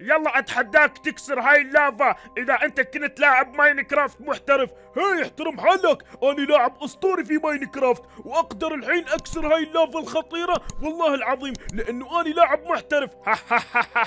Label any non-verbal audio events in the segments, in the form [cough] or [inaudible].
يلا اتحداك تكسر هاي اللافا اذا انت كنت لاعب ماينكرافت محترف هاي احترم حالك انا لاعب اسطوري في ماينكرافت واقدر الحين اكسر هاي اللافا الخطيره والله العظيم لانه انا لاعب محترف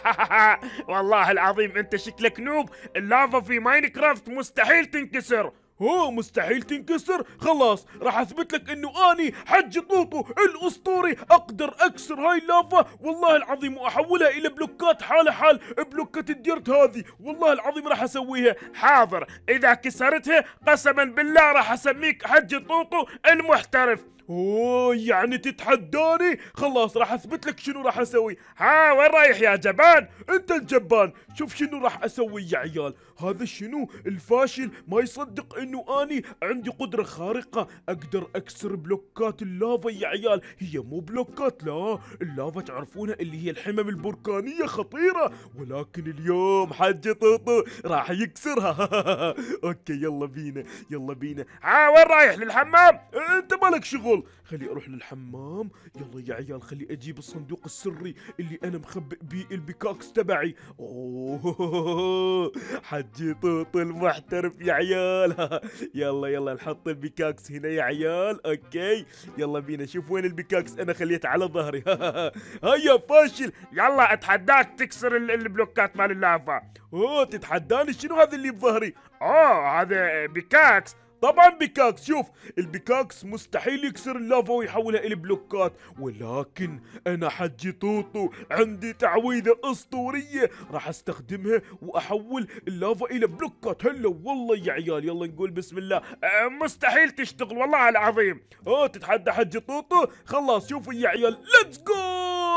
[laughs] والله العظيم انت شكلك نوب اللافا في ماينكرافت مستحيل تنكسر هو مستحيل تنكسر خلاص راح اثبت لك انه اني حج طوطو الاسطوري اقدر اكسر هاي اللافا والله العظيم واحولها الى بلوكات حالة حال بلوكة الديرت هذه والله العظيم راح اسويها حاضر اذا كسرتها قسما بالله راح اسميك حج طوطو المحترف اوه يعني تتحداني خلاص راح اثبت لك شنو راح اسوي ها وين رايح يا جبان انت الجبان شوف شنو راح اسوي يا عيال هذا شنو الفاشل ما يصدق انه اني عندي قدرة خارقة اقدر اكسر بلوكات اللافا يا عيال هي مو بلوكات لا اللافا تعرفونها اللي هي الحمم البركانية خطيرة ولكن اليوم حج طوطو راح يكسرها [laughs] اوكي يلا بينا يلا بينا ها آه، وين رايح للحمام إيه، انت مالك شغل خلي اروح للحمام يلا يا عيال خلي اجيب الصندوق السري اللي انا مخبئ بيه البيكاكس تبعي اوه [laughs] حج الجطوط المحترف يا عيال [laughs] يلا يلا نحط البيكاكس هنا يا عيال اوكي يلا بينا شوف وين البيكاكس انا خليته على ظهري [laughs] هيا فاشل يلا اتحداك تكسر البلوكات مال اللافا اوه تتحداني شنو هذا اللي بظهري اوه هذا بيكاكس طبعا بيكاكس شوف البيكاكس مستحيل يكسر اللافا ويحولها الى بلوكات ولكن انا حجي طوطو عندي تعويذة اسطورية راح استخدمها واحول اللافا الى بلوكات هلا والله يا عيال يلا نقول بسم الله أه، مستحيل تشتغل والله العظيم اوه تتحدى حجي طوطو خلاص شوفوا يا عيال ليتس جو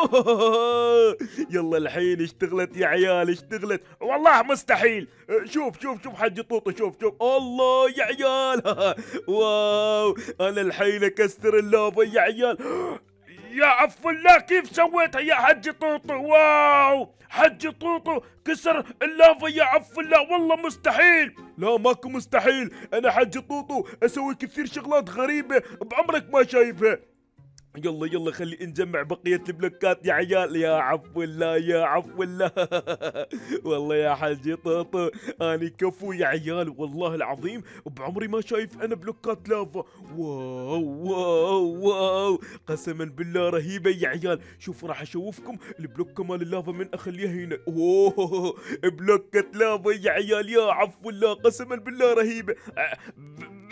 [laughs] يلا الحين اشتغلت يا عيال اشتغلت والله مستحيل شوف شوف شوف حجي طوطي شوف شوف الله يا عيال [laughs] واو انا الحين اكسر اللافه يا عيال يا عفو الله كيف سويتها يا حجي طوطو واو حجي طوطو كسر اللافا يا عفو الله والله مستحيل لا ماكو مستحيل انا حجي طوطو اسوي كثير شغلات غريبه بعمرك ما شايفها يلا يلا خلي نجمع بقية البلوكات يا عيال يا عفو الله يا عفو الله [laughs] والله يا حاجي طاطا اني كفو يا عيال والله العظيم بعمري ما شايف أنا بلوكات لافا واو واو واو قسما بالله رهيبة يا عيال شوف راح أشوفكم البلوكة مال اللافا من أخليها هنا أوه بلوكة لافا يا عيال يا عفو الله قسما بالله رهيبة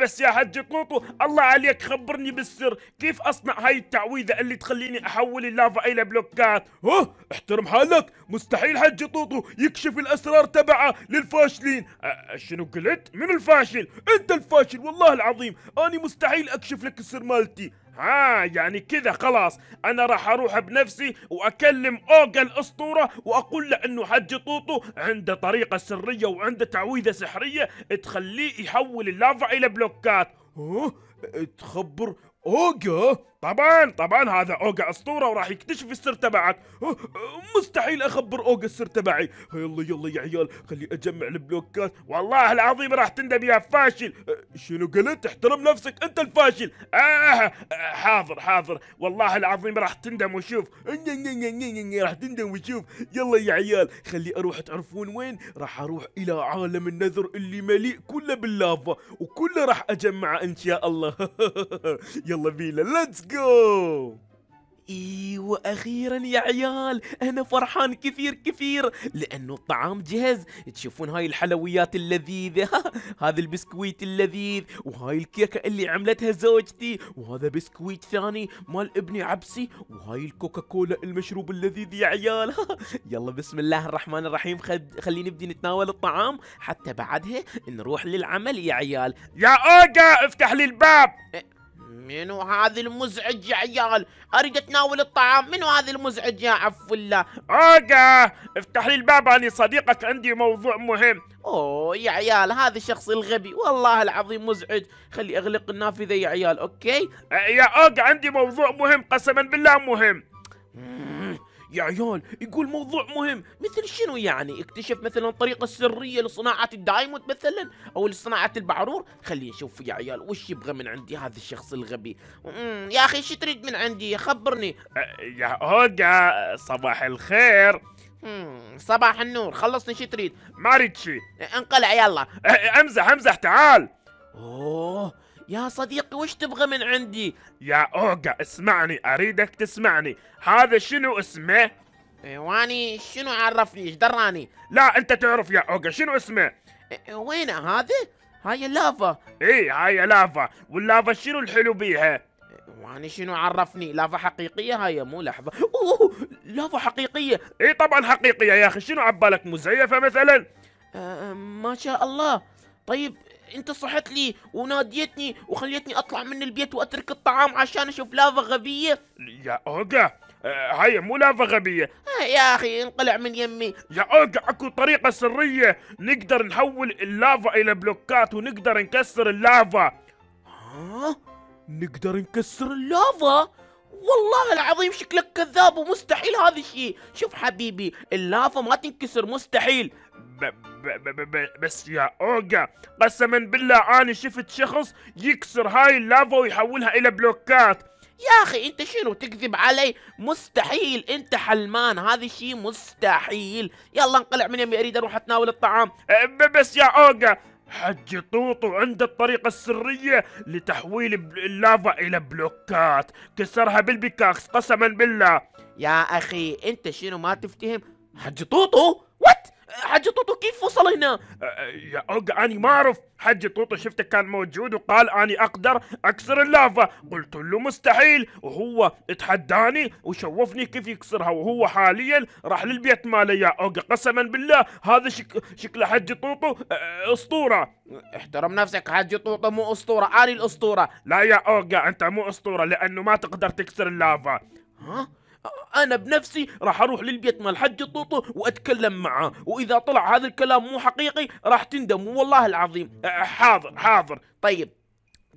بس يا حج طوطو الله عليك خبرني بالسر كيف اصنع هاي التعويذة اللي تخليني احول اللافا الى بلوكات ها احترم حالك مستحيل حج طوطو يكشف الاسرار تبعه للفاشلين أه شنو قلت من الفاشل انت الفاشل والله العظيم اني مستحيل اكشف لك السر مالتي ها يعني كذا خلاص انا راح اروح بنفسي واكلم اوجا الاسطوره واقول له انه حج طوطو عنده طريقه سريه وعنده تعويذه سحريه تخليه يحول اللافا الى بلوكات تخبر اوجا طبعا طبعا هذا اوجا اسطوره وراح يكتشف السر تبعك أه، أه، مستحيل اخبر اوجا السر تبعي أه، يلا يلا يا عيال خلي اجمع البلوكات والله العظيم راح تندم يا فاشل شنو قلت احترم نفسك انت الفاشل آه حاضر حاضر والله العظيم راح تندم وشوف راح تندم وشوف يلا يا عيال خلي اروح تعرفون وين راح اروح الى عالم النذر اللي مليء كله باللافا وكله راح اجمعه ان شاء الله [laughs] يلا بينا ليتس جو ايوه اخيرا يا عيال انا فرحان كثير كثير لانه الطعام جهز تشوفون هاي الحلويات اللذيذه هذا البسكويت اللذيذ وهاي الكيكه اللي عملتها زوجتي وهذا بسكويت ثاني مال ابني عبسي وهاي الكوكاكولا المشروب اللذيذ يا عيال يلا بسم الله الرحمن الرحيم خد خليني نبدي نتناول الطعام حتى بعدها نروح للعمل يا عيال يا اوجا افتح لي الباب إيه. منو هذا المزعج يا عيال اريد اتناول الطعام منو هذا المزعج يا عفو الله اوجا افتح لي الباب اني صديقك عندي موضوع مهم اوه يا عيال هذا الشخص الغبي والله العظيم مزعج خلي اغلق النافذه يا عيال اوكي يا اوجا عندي موضوع مهم قسما بالله مهم يا عيال يقول موضوع مهم مثل شنو يعني اكتشف مثلا طريقة سرية لصناعة الدايموند مثلا او لصناعة البعرور خلينا اشوف يا عيال وش يبغى من عندي هذا الشخص الغبي يا اخي شو تريد من عندي خبرني أه، يا هوجا صباح الخير صباح النور خلصني شو تريد ما اريد شي انقلع يلا أه، امزح امزح تعال اوه يا صديقي وش تبغى من عندي يا اوغا اسمعني اريدك تسمعني هذا شنو اسمه واني شنو عرفني ايش دراني لا انت تعرف يا اوغا شنو اسمه وين هذا هاي اللافا اي هاي لافا واللافا شنو الحلو بيها واني شنو عرفني لافا حقيقية هاي مو لحظة اوه لافا حقيقية اي طبعا حقيقية يا اخي شنو عبالك مزيفة مثلا أه ما شاء الله طيب انت صحت لي وناديتني وخليتني اطلع من البيت واترك الطعام عشان اشوف لافا غبيه يا اوجا آه، هاي مو لافا غبية آه، يا أخي انقلع من يمي يا اوجا أكو طريقة سرية نقدر نحول اللافا إلى بلوكات ونقدر نكسر اللافا ها؟ نقدر نكسر اللافا؟ والله العظيم شكلك كذاب ومستحيل هذا الشيء شوف حبيبي اللافا ما تنكسر مستحيل بس يا اوجا قسما بالله انا شفت شخص يكسر هاي اللافا ويحولها الى بلوكات يا اخي انت شنو تكذب علي مستحيل انت حلمان هذا الشيء مستحيل يلا انقلع من يمي اريد اروح اتناول الطعام أه، بس يا اوجا حج طوطو عنده الطريقة السرية لتحويل اللافا إلى بلوكات كسرها بالبيكاكس قسما بالله يا أخي أنت شنو ما تفتهم حج طوطو وات حجي طوطو كيف وصل هنا؟ أه، أه، يا أوغا أني ما أعرف حجي طوطو شفته كان موجود وقال أني أقدر أكسر اللافا قلت له مستحيل وهو اتحداني وشوفني كيف يكسرها وهو حاليا راح للبيت ماله يا أوغا قسما بالله هذا شك... شكله حجي طوطو أه، أسطورة احترم نفسك حجي طوطو مو أسطورة أني الأسطورة لا يا أوغا أنت مو أسطورة لأنه ما تقدر تكسر اللافا ها؟ انا بنفسي راح اروح للبيت مال حج الطوطو واتكلم معاه واذا طلع هذا الكلام مو حقيقي راح تندم والله العظيم حاضر حاضر طيب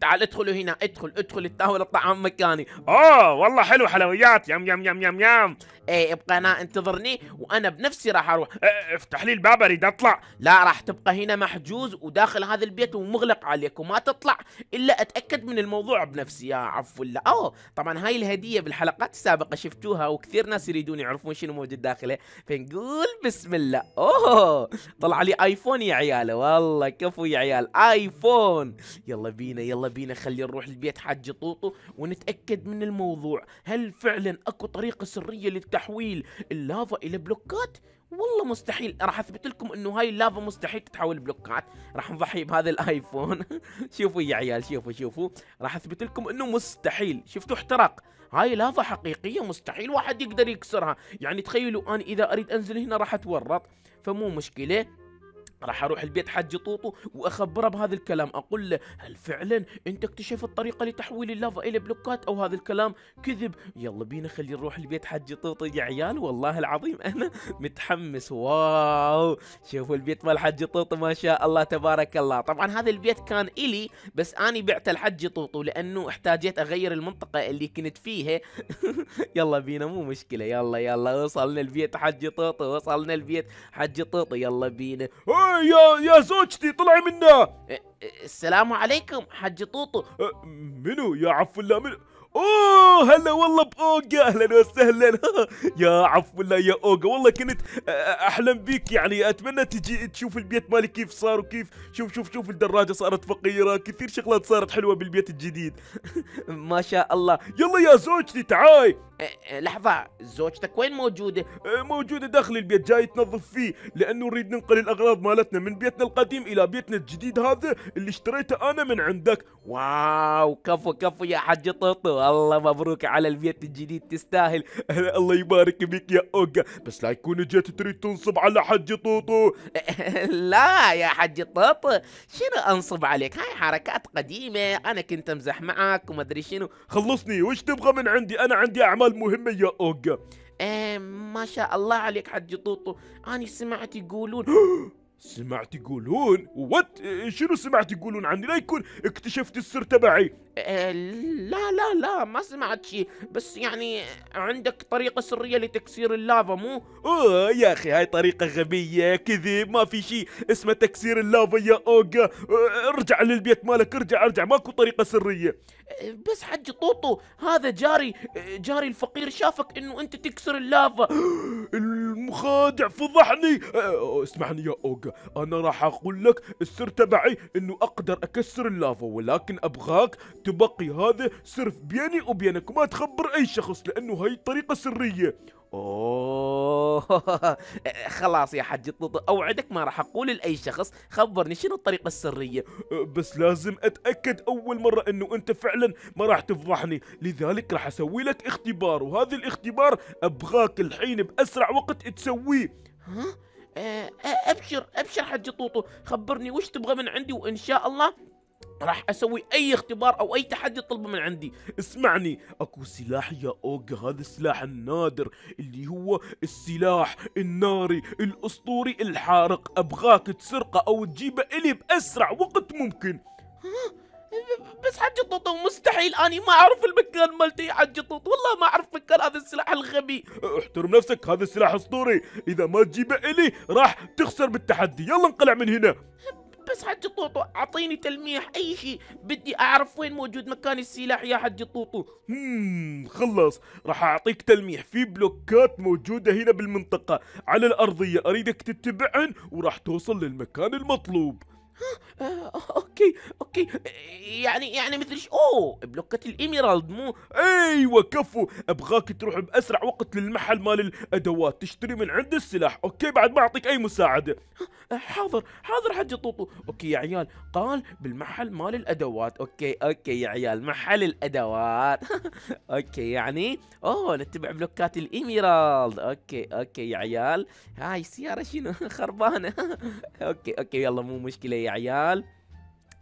تعال ادخلوا هنا ادخل ادخل التاول الطعام مكاني اوه والله حلو حلويات يم يم يم يم يم ايه ابقى هنا انتظرني وانا بنفسي راح اروح إيه، إيه، افتح لي الباب اريد اطلع لا راح تبقى هنا محجوز وداخل هذا البيت ومغلق عليك وما تطلع الا اتاكد من الموضوع بنفسي يا عفو لا اوه طبعا هاي الهديه بالحلقات السابقه شفتوها وكثير ناس يريدون يعرفون شنو موجود داخله فنقول بسم الله اوه طلع لي ايفون يا عيال والله كفو يا عيال ايفون يلا بينا يلا بينا خلينا نروح البيت حاج طوطو ونتاكد من الموضوع هل فعلا اكو طريقه سريه لل تحويل اللافا الى بلوكات والله مستحيل راح اثبت لكم انه هاي اللافا مستحيل تتحول بلوكات راح نضحي بهذا الايفون [laughs] شوفوا يا عيال شوفوا شوفوا راح اثبت لكم انه مستحيل شفتوا احترق هاي لافا حقيقيه مستحيل واحد يقدر يكسرها يعني تخيلوا انا اذا اريد انزل هنا راح اتورط فمو مشكله راح اروح البيت حج طوطو واخبره بهذا الكلام اقول له هل فعلا انت اكتشفت الطريقه لتحويل اللافا الى بلوكات او هذا الكلام كذب يلا بينا خلي نروح البيت حج طوطو يا عيال والله العظيم انا متحمس واو شوفوا البيت مال حج طوطو ما شاء الله تبارك الله طبعا هذا البيت كان الي بس اني بعته لحج طوطو لانه احتاجيت اغير المنطقه اللي كنت فيها [laughs] يلا بينا مو مشكله يلا يلا وصلنا البيت حج طوطو وصلنا البيت حج طوطو يلا بينا يا يا زوجتي طلعي منا إيه، إيه، السلام عليكم حج طوطو أه، منو يا عفو الله منو اوه هلا والله باوجا اهلا وسهلا [laughs] يا عفو الله يا اوجا والله كنت أه، احلم بيك يعني اتمنى تجي تشوف البيت مالي كيف صار وكيف شوف شوف شوف الدراجه صارت فقيره كثير شغلات صارت حلوه بالبيت الجديد [laughs] ما شاء الله يلا يا زوجتي تعاي أه، أه، لحظة زوجتك وين موجودة؟ أه، موجودة داخل البيت جاي تنظف فيه لأنه نريد ننقل الأغراض مالتنا من بيتنا القديم إلى بيتنا الجديد هذا اللي اشتريته أنا من عندك واو كفو كفو يا حج طوطو الله مبروك على البيت الجديد تستاهل الله يبارك بك يا أوجا بس لا يكون جيت تريد تنصب على حج طوطو [laughs] لا يا حج طوطو شنو أنصب عليك هاي حركات قديمة أنا كنت أمزح معك وما أدري شنو خلصني وش تبغى من عندي أنا عندي أعمال الخدمة المهمة يا اوجا ايه ما شاء الله عليك حج طوطو اني سمعت يقولون [gasps] سمعت يقولون وات شنو سمعت يقولون عني لا يكون اكتشفت السر تبعي آه، لا لا لا ما سمعت شيء بس يعني عندك طريقة سرية لتكسير اللافا مو اوه يا اخي هاي طريقة غبية كذب ما في شيء اسمه تكسير اللافا يا اوغا آه، ارجع للبيت مالك ارجع ارجع ماكو طريقة سرية آه، بس حج طوطو هذا جاري جاري الفقير شافك انه انت تكسر اللافا [gasps] المخادع فضحني اسمعني يا اوغا دقيقه انا راح اقول لك السر تبعي انه اقدر اكسر اللافا ولكن ابغاك تبقي هذا سر بيني وبينك وما تخبر اي شخص لانه هي طريقة سرية اوه [laughs] خلاص يا حجي طوطو اوعدك ما راح اقول لاي شخص خبرني شنو الطريقه السريه أه، بس لازم اتاكد اول مره انه انت فعلا ما راح تفضحني لذلك راح اسوي لك اختبار وهذا الاختبار ابغاك الحين باسرع وقت تسويه ها آه، آه، ابشر ابشر حجي طوطو خبرني وش تبغى من عندي وان شاء الله راح اسوي اي اختبار او اي تحدي تطلبه من عندي اسمعني اكو سلاح يا اوغا هذا السلاح النادر اللي هو السلاح الناري الاسطوري الحارق ابغاك تسرقه او تجيبه الي باسرع وقت ممكن بس حجي طوطو مستحيل اني ما اعرف المكان مالتي حجي طوطو والله ما اعرف مكان هذا السلاح الغبي احترم نفسك هذا السلاح اسطوري اذا ما تجيبه الي راح تخسر بالتحدي يلا انقلع من هنا بس حجي طوطو اعطيني تلميح اي شيء بدي اعرف وين موجود مكان السلاح يا حجي طوطو هم خلص راح اعطيك تلميح في بلوكات موجوده هنا بالمنطقه على الارضيه اريدك تتبعهن وراح توصل للمكان المطلوب آه، اوكي اوكي يعني يعني مثل ش... اوه بلوكة الإيميرالد مو ايوه كفو ابغاك تروح باسرع وقت للمحل مال الادوات تشتري من عند السلاح اوكي بعد ما اعطيك اي مساعدة آه، حاضر حاضر حجي طوطو اوكي يا عيال قال بالمحل مال الادوات اوكي اوكي يا عيال محل الادوات [laughs] اوكي يعني اوه نتبع بلوكات الإيميرالد اوكي اوكي يا عيال هاي السيارة شنو [laughs] خربانة [laughs] اوكي اوكي يلا مو مشكلة يا عيال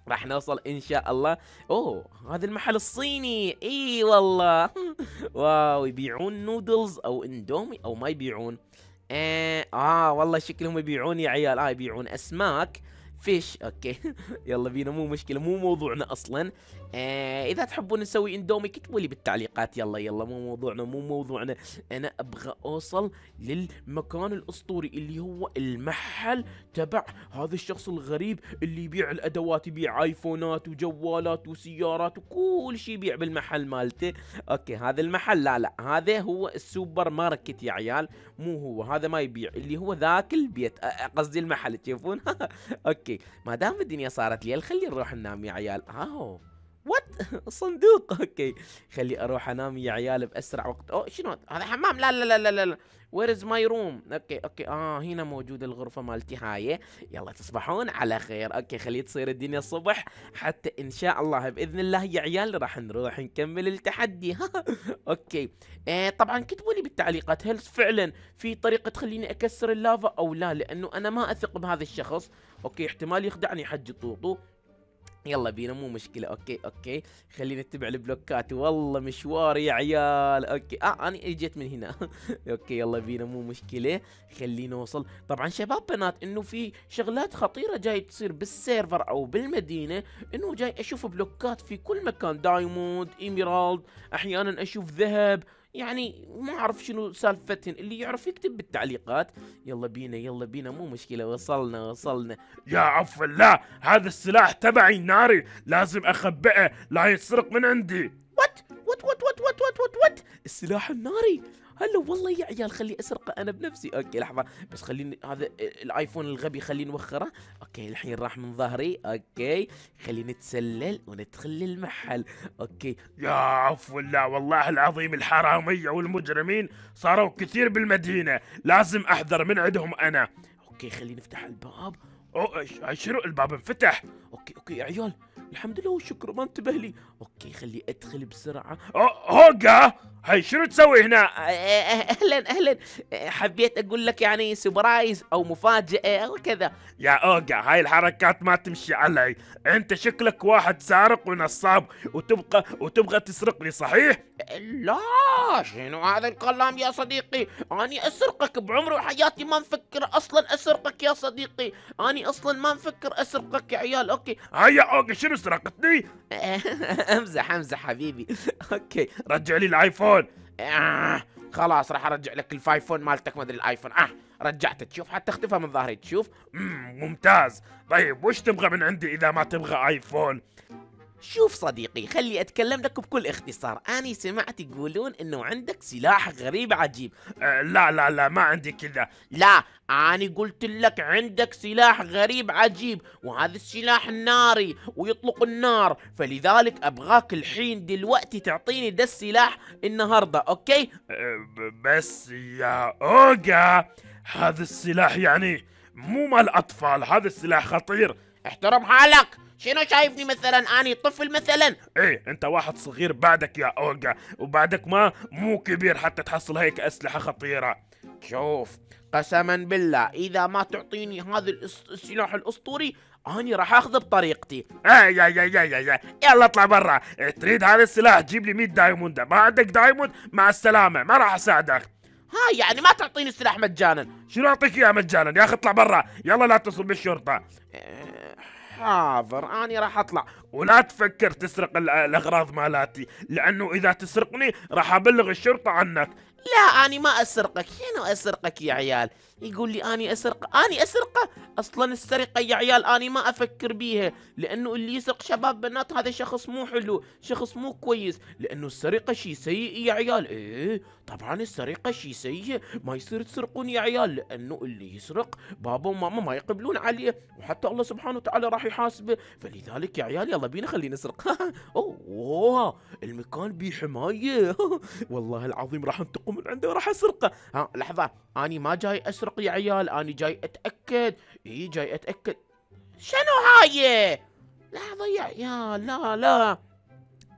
راح نوصل ان شاء الله اوه هذا المحل الصيني اي والله [laughs] واو يبيعون نودلز او اندومي او ما يبيعون آه, اه والله شكلهم يبيعون يا عيال اه يبيعون اسماك فيش اوكي [laughs] يلا بينا مو مشكله مو موضوعنا اصلا آه اذا تحبون نسوي اندومي كتبوا لي بالتعليقات يلا يلا مو موضوعنا مو موضوعنا انا ابغى اوصل للمكان الاسطوري اللي هو المحل تبع هذا الشخص الغريب اللي يبيع الادوات يبيع ايفونات وجوالات وسيارات وكل شيء يبيع بالمحل مالته اوكي هذا المحل لا لا هذا هو السوبر ماركت يا عيال مو هو هذا ما يبيع اللي هو ذاك البيت قصدي المحل تشوفون [laughs] اوكي اوكي ما دام الدنيا صارت ليل خلي نروح ننام يا عيال ها هو وات [laughs] صندوق اوكي خلي اروح انام يا عيال باسرع وقت او شنو هذا حمام لا لا لا لا لا وير از ماي روم اوكي اوكي اه هنا موجود الغرفه مالتي هاي يلا تصبحون على خير اوكي خلي تصير الدنيا الصبح حتى ان شاء الله باذن الله يا عيال راح نروح نكمل التحدي [laughs] اوكي إيه طبعا كتبوا لي بالتعليقات هل فعلا في طريقه تخليني اكسر اللافا او لا لانه انا ما اثق بهذا الشخص اوكي احتمال يخدعني حج طوطو يلا بينا مو مشكلة اوكي اوكي خلينا نتبع البلوكات والله مشوار يا عيال اوكي اه انا اجيت من هنا [laughs] اوكي يلا بينا مو مشكلة خلينا نوصل طبعا شباب بنات انه في شغلات خطيرة جاي تصير بالسيرفر او بالمدينة انه جاي اشوف بلوكات في كل مكان دايموند ايميرالد احيانا اشوف ذهب يعني ما اعرف شنو سالفتهم اللي يعرف يكتب بالتعليقات يلا بينا يلا بينا مو مشكله وصلنا وصلنا يا عفوا لا هذا السلاح تبعي ناري لازم اخبئه لا يسرق من عندي وات وات وات وات وات وات وات السلاح الناري هلا والله يا عيال خلي اسرقه انا بنفسي اوكي لحظه بس خليني هذا الايفون الغبي خليني نوخره اوكي الحين راح من ظهري اوكي خليني نتسلل وندخل للمحل اوكي يا عفو لا والله العظيم الحراميه والمجرمين صاروا كثير بالمدينه لازم احذر من عندهم انا اوكي خليني نفتح الباب شنو الباب انفتح اوكي اوكي يا عيال الحمد لله والشكر ما انتبه لي اوكي خلي ادخل بسرعه هوجا هاي شنو تسوي هنا اهلا اهلا حبيت اقول لك يعني سبرايز او مفاجاه او كذا يا اوجا هاي الحركات ما تمشي علي انت شكلك واحد سارق ونصاب وتبقى وتبغى تسرقني صحيح لا شنو هذا الكلام يا صديقي اني اسرقك بعمري وحياتي ما مفكر اصلا اسرقك يا صديقي اني اصلا ما مفكر اسرقك يا عيال اوكي هيا اوكي شنو سرقتني [laughs] امزح امزح حبيبي اوكي رجع لي الايفون آه. خلاص راح ارجع لك الفايفون مالتك ما ادري الايفون اه رجعته تشوف حتى اختفى من ظهري تشوف ممتاز طيب وش تبغى من عندي اذا ما تبغى ايفون شوف صديقي خلي أتكلم لك بكل اختصار أنا سمعت يقولون أنه عندك سلاح غريب عجيب أه لا لا لا ما عندي كذا لا أنا قلت لك عندك سلاح غريب عجيب وهذا السلاح ناري ويطلق النار فلذلك أبغاك الحين دلوقتي تعطيني ده السلاح النهاردة أوكي أه بس يا أوغا هذا السلاح يعني مو مال أطفال هذا السلاح خطير احترم حالك شنو شايفني مثلا اني طفل مثلا ايه انت واحد صغير بعدك يا اوجا وبعدك ما مو كبير حتى تحصل هيك اسلحه خطيره شوف قسما بالله اذا ما تعطيني هذا السلاح الاسطوري اني راح اخذه بطريقتي اي آه، اي اي اي اي يلا اطلع برا إيه، تريد هذا السلاح جيب لي 100 دايموند ما عندك دايموند مع السلامه ما راح اساعدك ها يعني ما تعطيني السلاح مجانا شنو اعطيك اياه مجانا يا اخي اطلع برا يلا لا تصل بالشرطه إيه. حاضر اني راح اطلع ولا تفكر تسرق الاغراض مالاتي لانه اذا تسرقني راح ابلغ الشرطه عنك لا اني ما اسرقك شنو اسرقك يا عيال يقول لي اني اسرق اني اسرقه اصلا السرقه يا عيال اني ما افكر بيها لانه اللي يسرق شباب بنات هذا شخص مو حلو شخص مو كويس لانه السرقه شيء سيء يا عيال ايه طبعا السرقه شيء سيء ما يصير تسرقون يا عيال لانه اللي يسرق بابا وماما ما يقبلون عليه وحتى الله سبحانه وتعالى راح يحاسبه فلذلك يا عيال يلا بينا خلينا نسرق [laughs] اوه المكان بيه حمايه [laughs] والله العظيم راح انتقم من عنده وراح اسرقه ها لحظه اني ما جاي اسرق تسرق يا عيال انا جاي اتاكد اي جاي اتاكد شنو هاي لحظه يا عيال لا لا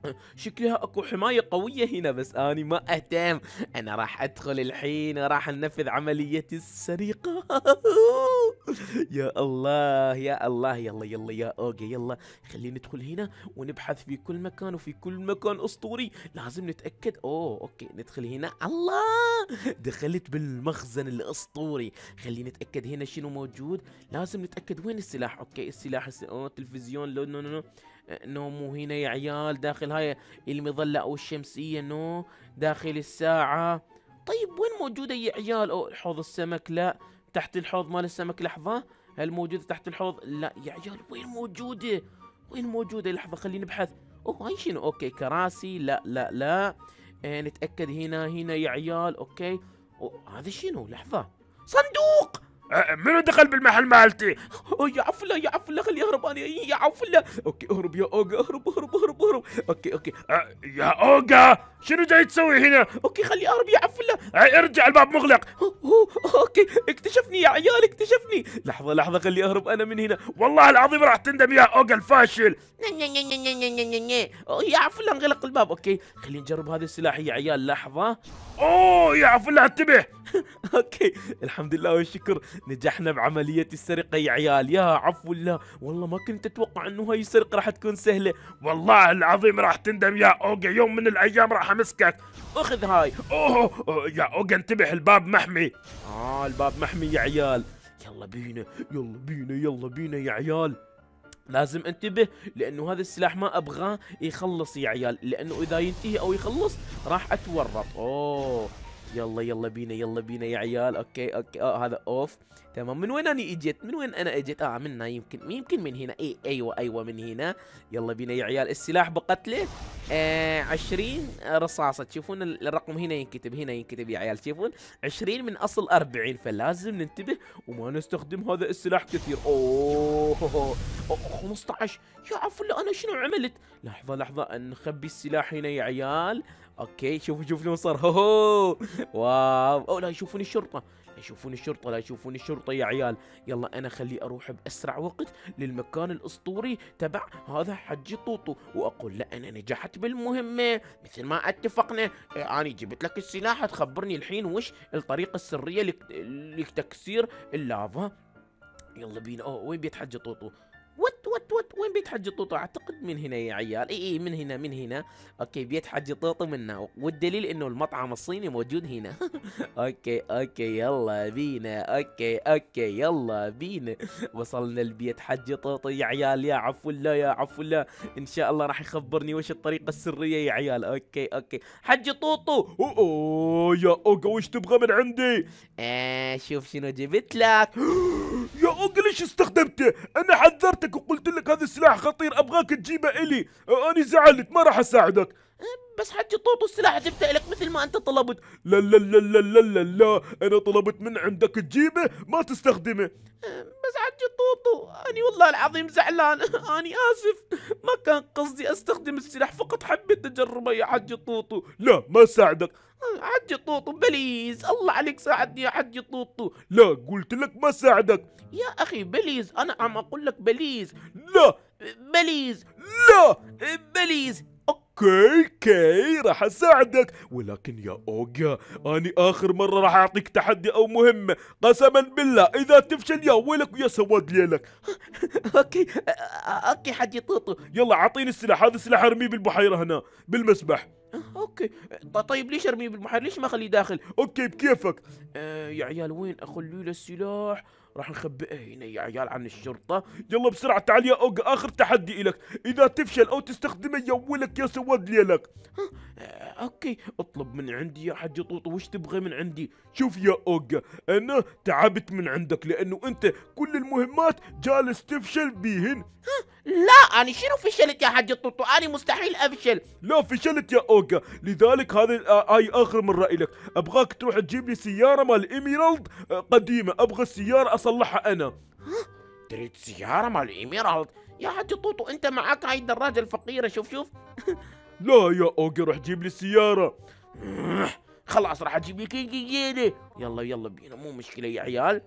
[laughs] شكلها اكو حماية قوية هنا بس اني ما اهتم انا راح ادخل الحين راح ننفذ عملية السرقة [laughs] يا الله يا الله يلا يلا يا اوجي يلا خلينا ندخل هنا ونبحث في كل مكان وفي كل مكان اسطوري لازم نتاكد اوه اوكي ندخل هنا الله دخلت بالمخزن الاسطوري خلينا نتاكد هنا شنو موجود لازم نتاكد وين السلاح اوكي السلاح اوه تلفزيون لو لا نو نو مو هنا يا عيال داخل هاي المظلة او الشمسية نو داخل الساعة طيب وين موجودة يا عيال او حوض السمك لا تحت الحوض مال السمك لحظة هل موجودة تحت الحوض لا يا عيال وين موجودة وين موجودة لحظة خلينا نبحث اوه هاي شنو اوكي كراسي لا لا لا آه نتأكد هنا هنا يا عيال اوكي أوه هذا شنو لحظة صندوق أه، منو دخل بالمحل مالتي؟ يا عفلة يا عفلة خلي اهرب انا يا عفلة اوكي اهرب يا اوجا اهرب اهرب اهرب اهرب اوكي اوكي أه، يا اوجا شنو جاي تسوي هنا؟ اوكي خلي اهرب يا عفلة أه، ارجع الباب مغلق اوكي اكتشفني يا عيال اكتشفني لحظة لحظة خلي اهرب انا من هنا والله العظيم راح تندم يا اوجا الفاشل يا عفلة انغلق الباب اوكي خلينا نجرب هذا السلاح يا عيال لحظة اوه يا عفلة انتبه [laughs] اوكي الحمد لله والشكر نجحنا بعملية السرقة يا عيال يا عفو الله والله ما كنت أتوقع أنه هاي السرقة راح تكون سهلة والله العظيم راح تندم يا أوجا يوم من الأيام راح أمسكك أخذ هاي أوه, أوه يا أوجا انتبه الباب محمي آه الباب محمي يا عيال يلا بينا يلا بينا يلا بينا يا عيال لازم انتبه لانه هذا السلاح ما ابغاه يخلص يا عيال لانه اذا ينتهي او يخلص راح اتورط اوه يلا يلا بينا يلا بينا يا عيال اوكي اوكي اه هذا اوف تمام من وين انا اجيت من وين انا اجيت اه من هنا يمكن يمكن من هنا اي ايوه ايوه من هنا يلا بينا يا عيال السلاح بقتله آه 20 رصاصه تشوفون الرقم هنا ينكتب هنا ينكتب يا عيال تشوفون 20 من اصل 40 فلازم ننتبه وما نستخدم هذا السلاح كثير اوه, أوه 15 يا عفوا انا شنو عملت لحظه لحظه نخبي السلاح هنا يا عيال اوكي شوفوا شوفوا شو صار هو واو او لا يشوفون الشرطه يشوفون الشرطه لا يشوفون الشرطه يا عيال يلا انا خلي اروح باسرع وقت للمكان الاسطوري تبع هذا حجي طوطو واقول لا انا نجحت بالمهمه مثل ما اتفقنا آه، انا جبت لك السلاح تخبرني الحين وش الطريقه السريه لتكسير اللافا يلا بينا اوه وين بيت حجي طوطو وات وات وات وين بيت حجي طوطو اعتقد من هنا يا عيال اي اي من هنا من هنا اوكي بيت حجي طوطو منا والدليل انه المطعم الصيني موجود هنا [laughs] اوكي اوكي يلا بينا اوكي اوكي يلا بينا وصلنا لبيت حج طوطو يا عيال يا عفو الله يا عفو الله ان شاء الله راح يخبرني وش الطريقه السريه يا عيال اوكي اوكي حج طوطو اوه يا اوغا وش تبغى من عندي آه شوف شنو جبت لك [gasps] يا اوغا ليش استخدمته انا حذرت وقلت لك هذا السلاح خطير ابغاك تجيبه الي أه، انا زعلت ما راح اساعدك بس حجي الطوط والسلاح جبته لك مثل ما انت طلبت لا لا لا لا لا لا, لا. انا طلبت من عندك تجيبه ما تستخدمه بس حجي طوطو اني والله العظيم زعلان اني اسف ما كان قصدي استخدم السلاح فقط حبيت اجربه يا حجي طوطو لا ما ساعدك حجي طوطو بليز الله عليك ساعدني يا حجي طوطو لا قلت لك ما ساعدك يا اخي بليز انا عم اقول لك بليز لا بليز لا بليز اوكي اوكي راح اساعدك ولكن يا اوجا اني اخر مره راح اعطيك تحدي او مهمه قسما بالله اذا تفشل يا ويلك ويا سواد ليلك [laughs] اوكي اوكي حجي طوطو يلا اعطيني السلاح هذا السلاح ارميه بالبحيره هنا بالمسبح أه، اوكي طيب ليش ارميه بالبحيره ليش ما اخليه داخل اوكي بكيفك آه يا عيال وين اخلي له السلاح راح نخبئه هنا يا عيال عن الشرطة يلا بسرعة تعال يا أوغا آخر تحدي إلك إذا تفشل أو تستخدمه يولك يا سواد ليلك آه، أوكي اطلب من عندي يا حجي طوطو وش تبغي من عندي شوف يا أوغا أنا تعبت من عندك لأنه أنت كل المهمات جالس تفشل بيهن لا انا شنو فشلت يا حاج الطوطو انا مستحيل افشل لا فشلت يا أوجا لذلك هذه آه، هاي اخر مرة إلك لك ابغاك تروح تجيب لي سياره مال ايميرالد آه، قديمه ابغى السياره اصلحها انا تريد سياره مال ايميرالد يا حاج الطوطو انت معاك هاي الدراجه الفقيره شوف شوف [laughs] لا يا أوجا روح جيب لي السياره [laughs] خلاص راح اجيب لك يلا يلا بينا مو مشكله يا عيال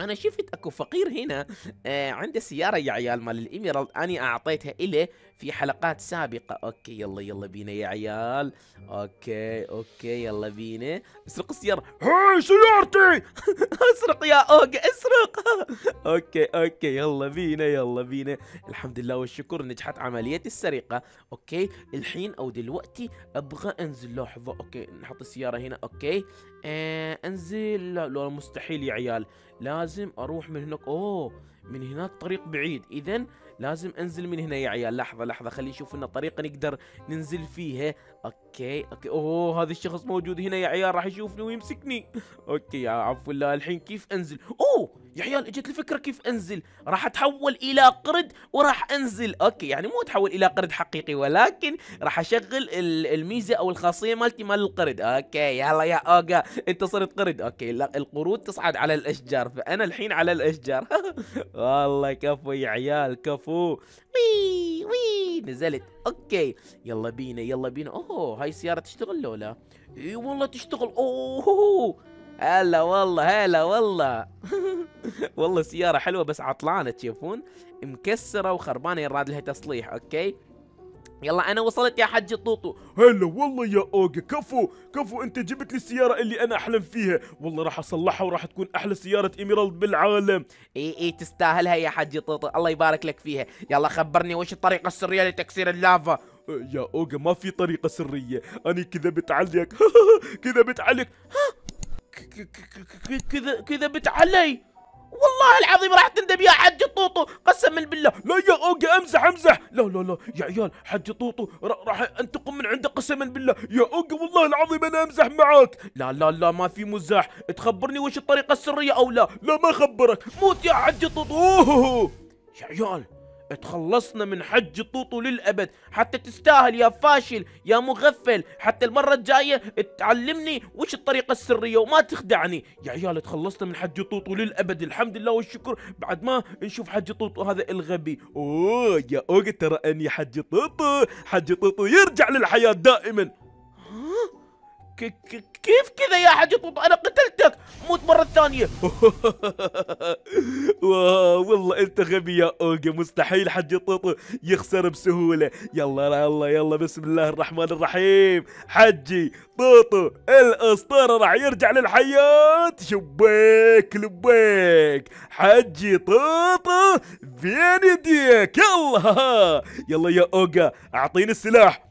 انا شفت اكو فقير هنا آه عنده سياره يا عيال مال الاميرالد اني اعطيتها اله في حلقات سابقه اوكي يلا يلا بينا يا عيال اوكي اوكي يلا بينا اسرق السياره هاي سيارتي [laughs] اسرق يا اوجا اسرق [laughs] اوكي اوكي يلا بينا يلا بينا الحمد لله والشكر نجحت عمليه السرقه اوكي الحين او دلوقتي ابغى انزل لحظه اوكي نحط السياره هنا اوكي آه انزل لا, لا مستحيل يا عيال لازم اروح من هناك اوه من هناك طريق بعيد اذا لازم انزل من هنا يا عيال لحظه لحظه خلي نشوف لنا طريقه نقدر ننزل فيها اوكي اوكي اوه هذا الشخص موجود هنا يا عيال راح يشوفني ويمسكني اوكي يا عفوا الله الحين كيف انزل اوه يا عيال اجت الفكره كيف انزل راح اتحول الى قرد وراح انزل اوكي يعني مو اتحول الى قرد حقيقي ولكن راح اشغل الميزه او الخاصيه مالتي مال القرد اوكي يلا يا اوغا انت صرت قرد اوكي لا القرود تصعد على الاشجار فانا الحين على الاشجار [laughs] والله كفو يا عيال كفو وي وي نزلت اوكي يلا بينا يلا بينا اوه هاي السياره تشتغل لولا اي والله تشتغل اوه هلا والله هلا والله [laughs] والله سيارة حلوة بس عطلانة تشوفون مكسرة وخربانة يراد لها تصليح اوكي يلا انا وصلت يا حجي طوطو هلا والله يا اوجا كفو كفو انت جبت لي السياره اللي انا احلم فيها والله راح اصلحها وراح تكون احلى سياره ايميرالد بالعالم اي اي تستاهلها يا حجي طوطو الله يبارك لك فيها يلا خبرني وش الطريقه السريه لتكسير اللافا أه، يا اوجا ما في طريقه سريه انا كذبت عليك [laughs] كذبت عليك [laughs] كذا كذبت علي والله العظيم راح تندب يا حج طوطو قسما بالله لا يا اوجي امزح امزح لا لا لا يا عيال حج طوطو راح انتقم من عنده قسما بالله يا اوجي والله العظيم انا امزح معاك لا لا لا ما في مزاح تخبرني وش الطريقه السريه او لا لا ما اخبرك موت يا حج طوطو يا عيال اتخلصنا من حج طوطو للأبد حتى تستاهل يا فاشل يا مغفل حتى المرة الجاية تعلمني وش الطريقة السرية وما تخدعني يا عيال تخلصنا من حج طوطو للأبد الحمد لله والشكر بعد ما نشوف حج طوطو هذا الغبي اوه يا اوه ترى اني حج طوطو حج طوطو يرجع للحياة دائما كيف كذا يا حج طوطو انا قتلتك تموت مرة ثانية [laughs] والله انت غبي يا اوجا مستحيل حد طوطو يخسر بسهولة يلا يلا يلا بسم الله الرحمن الرحيم حجي طوطو الاسطورة راح يرجع للحياة شبيك لبيك حجي طوطو بين يديك يلا [laughs] يلا يا اوجا اعطيني السلاح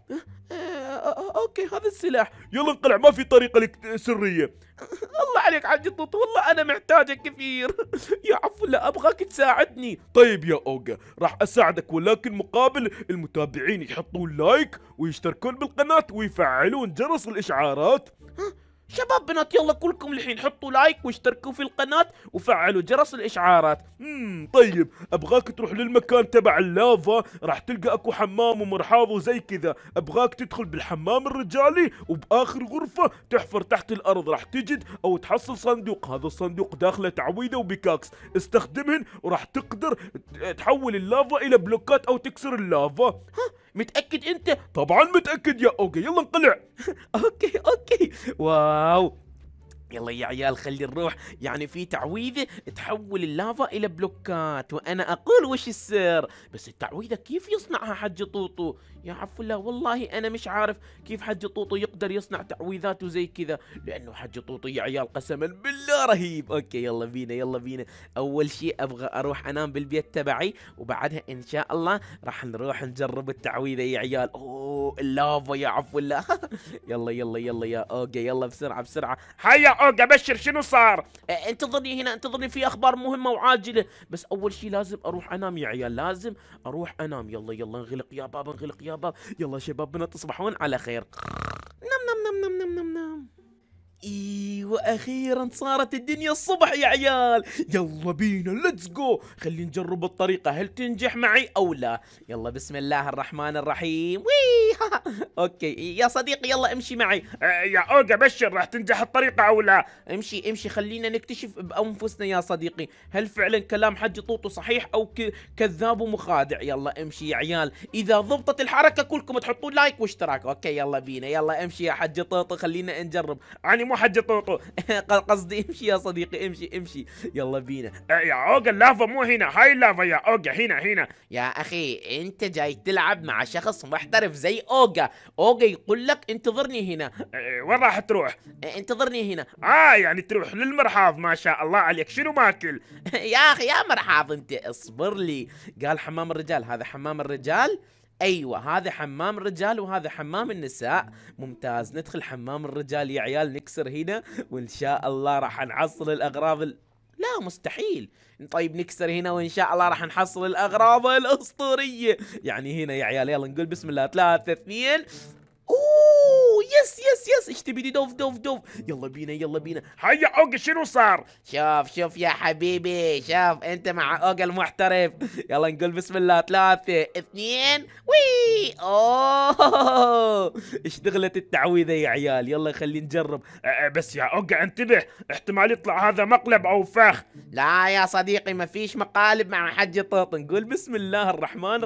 اوكي هذا السلاح يلا انقلع ما في طريقه لك سريه الله عليك حاج طوط والله انا محتاجك كثير يا عفو لا ابغاك تساعدني طيب يا اوجا راح اساعدك ولكن مقابل المتابعين يحطون لايك ويشتركون بالقناه ويفعلون جرس الاشعارات شباب بنات يلا كلكم الحين حطوا لايك واشتركوا في القناة وفعلوا جرس الإشعارات امم طيب أبغاك تروح للمكان تبع اللافا راح تلقى أكو حمام ومرحاض وزي كذا أبغاك تدخل بالحمام الرجالي وبآخر غرفة تحفر تحت الأرض راح تجد أو تحصل صندوق هذا الصندوق داخله تعويذة وبكاكس استخدمهن وراح تقدر تحول اللافا إلى بلوكات أو تكسر اللافا ها متأكد انت طبعا متأكد يا اوكي يلا نطلع [laughs] اوكي اوكي واو يلا يا عيال خلي نروح يعني في تعويذة تحول اللافا إلى بلوكات وأنا أقول وش السر بس التعويذة كيف يصنعها حج طوطو يا عفو الله والله انا مش عارف كيف حج طوطي يقدر يصنع تعويذات وزي كذا لانه حج طوطي يا عيال قسما بالله رهيب اوكي يلا بينا يلا بينا اول شيء ابغى اروح انام بالبيت تبعي وبعدها ان شاء الله راح نروح نجرب التعويذه يا عيال اوه اللافا يا عفو الله [laughs] يلا يلا يلا يا اوجا يلا بسرعه بسرعه هيا اوجا بشر شنو صار إيه، انتظرني هنا انتظرني في اخبار مهمه وعاجله بس اول شيء لازم اروح انام يا عيال لازم اروح انام يلا يلا انغلق يا بابا انغلق يا شباب يلا شباب بنا تصبحون على خير نم نم نم نم نم نم, ايوه اخيرا صارت الدنيا الصبح يا عيال يلا بينا ليتس جو خلينا نجرب الطريقه هل تنجح معي او لا يلا بسم الله الرحمن الرحيم وي [laughs] اوكي يا صديقي يلا امشي معي إيه، يا اوجا بشر راح تنجح الطريقه او لا امشي امشي خلينا نكتشف بانفسنا يا صديقي هل فعلا كلام حج طوطو صحيح او كذاب ومخادع يلا امشي يا عيال اذا ضبطت الحركه كلكم تحطون لايك واشتراك اوكي يلا بينا يلا امشي يا حج طوطو خلينا نجرب يعني مو حج طوطو [laughs] قصدي امشي يا صديقي امشي امشي يلا بينا إيه، يا اوجا اللافا مو هنا هاي اللافا يا اوجا هنا هنا يا اخي انت جاي تلعب مع شخص محترف زي اوجا اوجا يقول لك انتظرني هنا إيه، وين راح تروح إيه، انتظرني هنا اه يعني تروح للمرحاض ما شاء الله عليك شنو ماكل [laughs] يا اخي يا مرحاض انت اصبر لي قال حمام الرجال هذا حمام الرجال ايوه هذا حمام الرجال وهذا حمام النساء ممتاز ندخل حمام الرجال يا عيال نكسر هنا وان شاء الله راح نحصل الاغراض ال... لا مستحيل طيب نكسر هنا وان شاء الله راح نحصل الاغراض الاسطوريه يعني هنا يا عيال يلا نقول بسم الله ثلاثة اثنين يس يس يس ايش لي دوف دوف دوف يلا بينا يلا بينا هيا اوجا شنو صار شوف شوف يا حبيبي شوف انت مع اوجا المحترف يلا نقول بسم الله ثلاثة اثنين وي اوه اشتغلت التعويذة يا عيال يلا خلينا نجرب أه، أه، بس يا اوجا انتبه احتمال يطلع هذا مقلب او فخ لا يا صديقي ما فيش مقالب مع حجي طوط نقول بسم الله الرحمن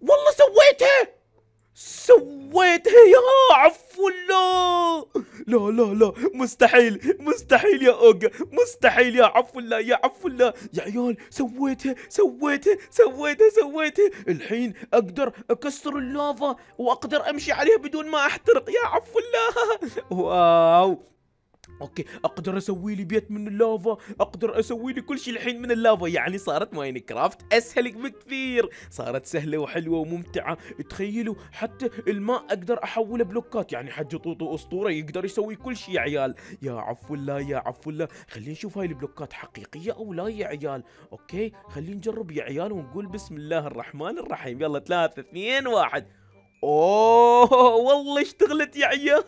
والله سويتها سويتها يا عفو لا لا لا مستحيل مستحيل يا اوجا مستحيل يا عفو الله يا عفو الله يا عيال سويتها سويتها سويتها سويتها الحين اقدر اكسر اللافا واقدر امشي عليها بدون ما احترق يا عفو الله [laughs] واو اوكي اقدر اسوي لي بيت من اللافا اقدر اسوي لي كل شيء الحين من اللافا يعني صارت ماينكرافت اسهل بكثير صارت سهله وحلوه وممتعه تخيلوا حتى الماء اقدر احوله بلوكات يعني حج طوطو اسطوره يقدر يسوي كل شيء يا عيال يا عفو الله يا عفو الله خلينا نشوف هاي البلوكات حقيقيه او لا يا عيال اوكي خلينا نجرب يا عيال ونقول بسم الله الرحمن الرحيم يلا 3 2 1 اوه والله اشتغلت يا عيال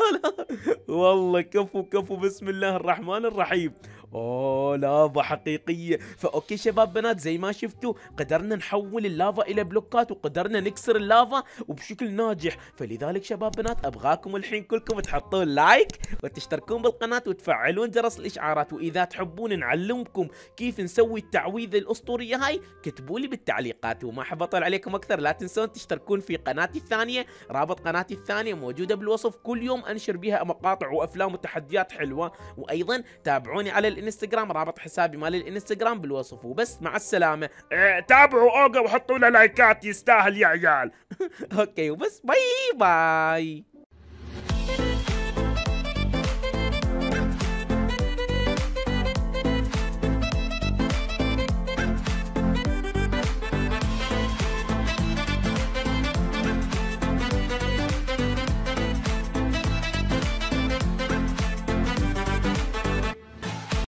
والله كفو كفو بسم الله الرحمن الرحيم اوه لافا حقيقيه فاوكي شباب بنات زي ما شفتوا قدرنا نحول اللافا الى بلوكات وقدرنا نكسر اللافا وبشكل ناجح فلذلك شباب بنات ابغاكم الحين كلكم تحطون لايك وتشتركون بالقناه وتفعلون جرس الاشعارات واذا تحبون نعلمكم كيف نسوي التعويذه الاسطوريه هاي كتبوا لي بالتعليقات وما احب اطول عليكم اكثر لا تنسون تشتركون في قناتي الثانيه رابط قناتي الثانيه موجوده بالوصف كل يوم انشر بها مقاطع وافلام وتحديات حلوه وايضا تابعوني على الانستغرام رابط حسابي مال الانستغرام بالوصف وبس مع السلامه اه تابعوا اوجا وحطوا له لايكات يستاهل يا عيال [laughs] اوكي وبس باي باي